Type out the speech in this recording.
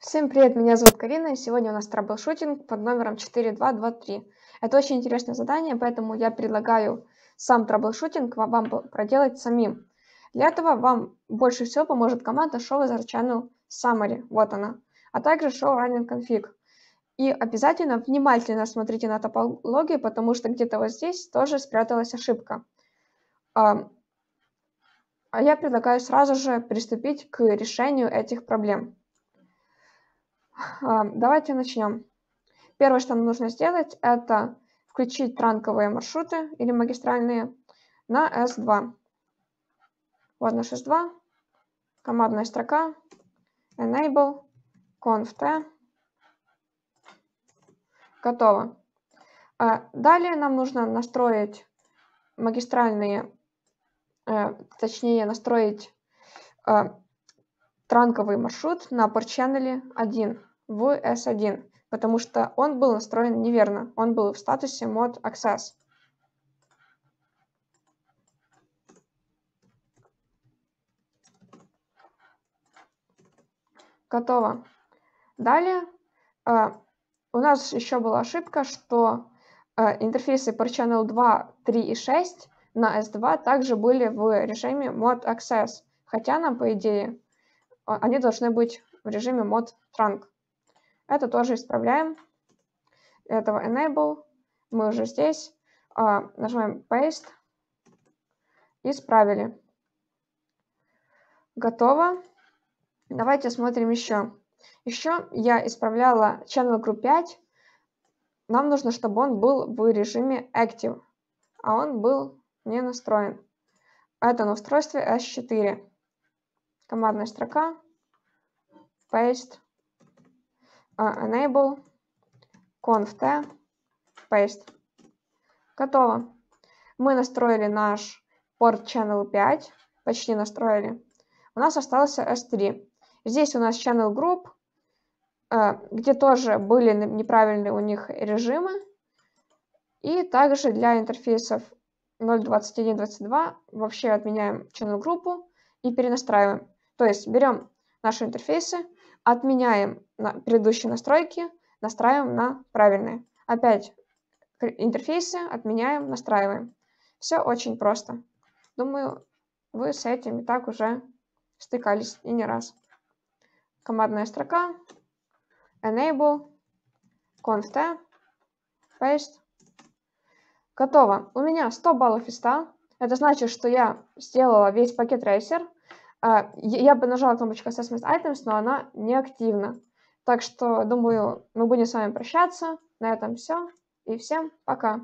Всем привет, меня зовут Карина, и сегодня у нас траблшутинг под номером 4223. Это очень интересное задание, поэтому я предлагаю сам траблшутинг вам проделать самим. Для этого вам больше всего поможет команда Show Wizard Channel Summary, вот она, а также Show Running Config. И обязательно внимательно смотрите на топологию, потому что где-то вот здесь тоже спряталась ошибка. А, а я предлагаю сразу же приступить к решению этих проблем. Давайте начнем. Первое, что нам нужно сделать, это включить транковые маршруты или магистральные на S2. Вот наш S2, командная строка, enable, conft. Готово. А, далее нам нужно настроить магистральные, э, точнее настроить э, транковый маршрут на port channel 1 в S1, потому что он был настроен неверно. Он был в статусе mod access. Готово. Далее э, у нас еще была ошибка, что э, интерфейсы per channel 2, 3 и 6 на S2 также были в режиме mod access, хотя нам, по идее, они должны быть в режиме mod trunk. Это тоже исправляем. Этого enable. Мы уже здесь. А, нажимаем paste. Исправили. Готово. Давайте смотрим еще. Еще я исправляла Channel Group 5. Нам нужно, чтобы он был в режиме Active, а он был не настроен. Это на устройстве S4. Командная строка. Paste. А, enable conft paste. Готово. Мы настроили наш порт channel 5, почти настроили. У нас остался S3. Здесь у нас channel group, э, где тоже были неправильные у них режимы. И также для интерфейсов 0.21.22 вообще отменяем channel группу и перенастраиваем. То есть берем наши интерфейсы, Отменяем на предыдущие настройки, настраиваем на правильные. Опять интерфейсы, отменяем, настраиваем. Все очень просто. Думаю, вы с этим и так уже стыкались и не раз. Командная строка, enable, conft, paste. Готово. У меня 100 баллов из 100. Это значит, что я сделала весь пакет racer а, я бы нажала кнопочку Assessment Items, но она не активна. Так что, думаю, мы будем с вами прощаться. На этом все. И всем пока.